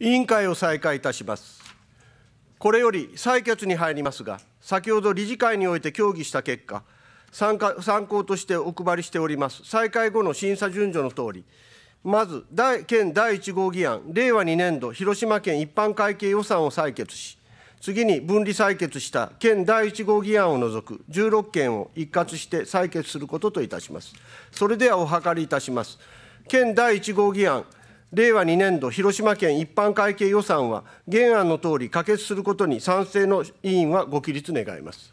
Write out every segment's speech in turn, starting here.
委員会を再開いたします。これより採決に入りますが、先ほど理事会において協議した結果、参加参考としてお配りしております、再開後の審査順序のとおり、まず、県第1号議案、令和2年度広島県一般会計予算を採決し、次に分離採決した県第1号議案を除く16件を一括して採決することといたします。それではお諮りいたします。県第1号議案、令和2年度広島県一般会計予算は、原案のとおり可決することに賛成の委員はご起立願います。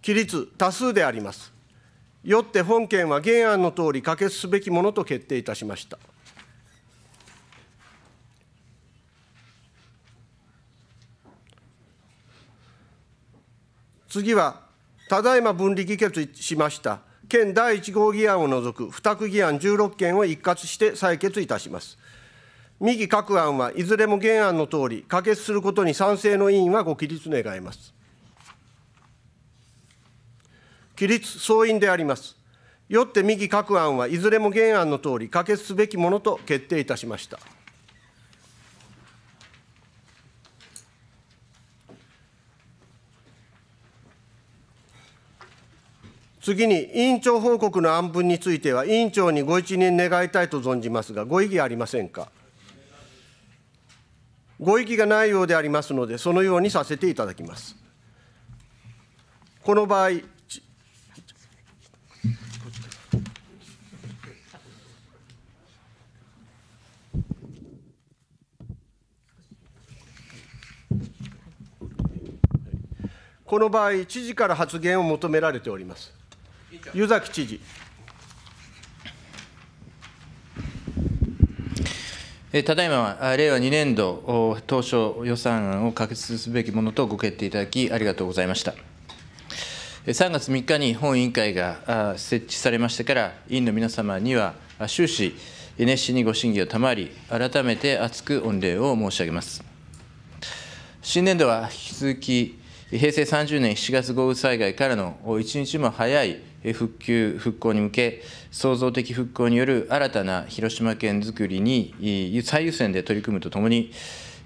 起立、多数であります。よって本件は原案のとおり可決すべきものと決定いたしました。次は、ただいま分離議決しました。県第1号議案を除く付託議案16件を一括して採決いたします。右各案はいずれも原案のとおり、可決することに賛成の委員はご起立願います。起立総員であります。よって右各案はいずれも原案のとおり、可決すべきものと決定いたしました。次に、委員長報告の案文については、委員長にご一任願いたいと存じますが、ご異議ありませんか。ご異議がないようでありますので、そのようにさせていただきます。この場合、この場合、知事から発言を求められております。湯崎知事。ただいま、令和2年度当初予算案を可決すべきものとご決定いただき、ありがとうございました。3月3日に本委員会が設置されましてから、委員の皆様には終始、熱心にご審議を賜り、改めて厚く御礼を申し上げます。新年度は引き続き、平成30年7月豪雨災害からの一日も早い復旧・復興に向け、創造的復興による新たな広島県づくりに最優先で取り組むとともに、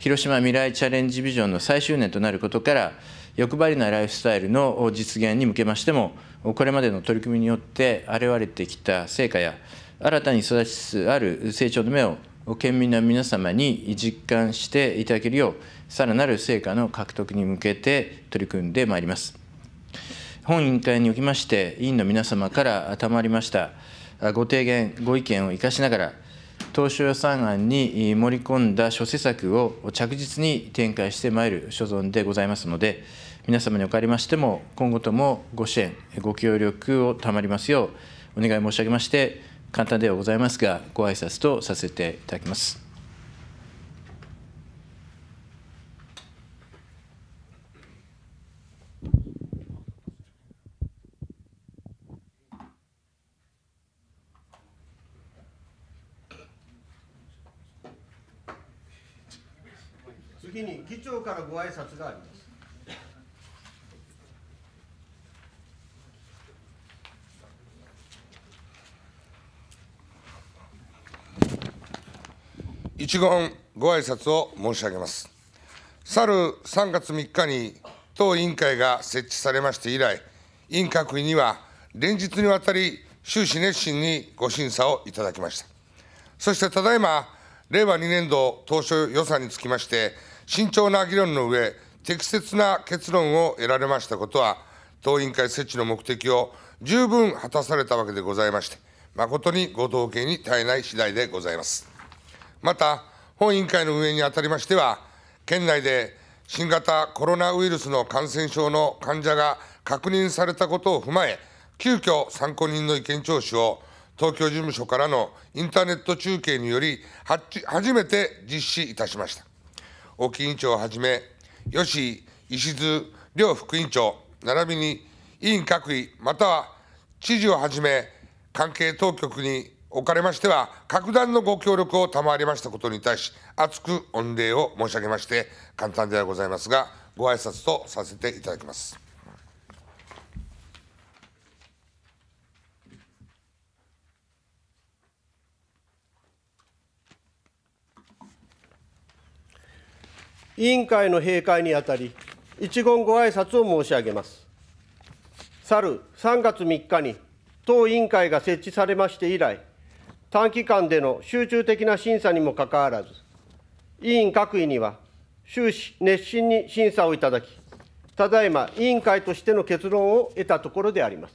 広島未来チャレンジビジョンの最終年となることから、欲張りなライフスタイルの実現に向けましても、これまでの取り組みによって現れてきた成果や、新たに育ちつつある成長の目を県民の皆様に実感していただけるよう、さらなる成果の獲得に向けて取り組んでまいります。本委員会におきまして、委員の皆様から賜りましたご提言、ご意見を生かしながら、当初予算案に盛り込んだ諸施策を着実に展開してまいる所存でございますので、皆様におかれましても、今後ともご支援、ご協力を賜りますよう、お願い申し上げまして、簡単ではございますが、ご挨拶とさせていただきます。次に議長からご挨拶があります。一言ご挨拶を申し上げます。去る3月3日に当委員会が設置されまして以来、委員各位には連日にわたり終始熱心にご審査をいただきました。そしてただいま、令和2年度当初予算につきまして、慎重な議論の上、適切な結論を得られましたことは、党委員会設置の目的を十分果たされたわけでございまして、誠にご同計に耐えない次第でございます。また、本委員会の運営にあたりましては、県内で新型コロナウイルスの感染症の患者が確認されたことを踏まえ、急遽参考人の意見聴取を東京事務所からのインターネット中継により、初めて実施いたしました。大委員長をはじめ、吉井、石津両副委員長、並びに委員各位、または知事をはじめ、関係当局におかれましては、格段のご協力を賜りましたことに対し、厚く御礼を申し上げまして、簡単ではございますが、ご挨拶とさせていただきます。委員会の閉会にあたり、一言ご挨拶を申し上げます。去る3月3日に、当委員会が設置されまして以来、短期間での集中的な審査にもかかわらず、委員各位には終始熱心に審査をいただき、ただいま委員会としての結論を得たところであります。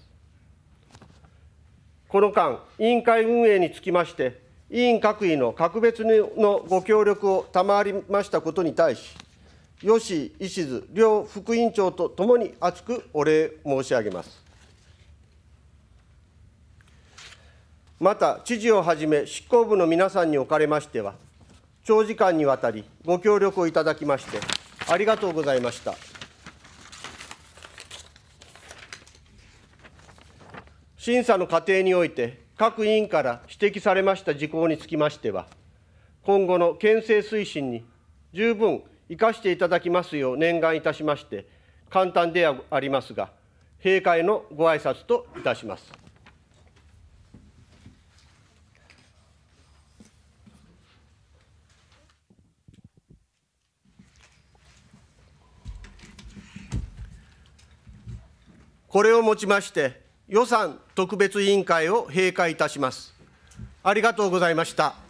この間、委員会運営につきまして、委員各位の格別のご協力を賜りましたことに対し、吉井石津両副委員長とともに厚くお礼申し上げます。また、知事をはじめ執行部の皆さんにおかれましては、長時間にわたりご協力をいただきまして、ありがとうございました。審査の過程において、各委員から指摘されました事項につきましては、今後の県政推進に十分生かしていただきますよう念願いたしまして、簡単ではありますが、閉会のご挨拶といたします。これをもちまして、予算特別委員会を閉会いたします。ありがとうございました。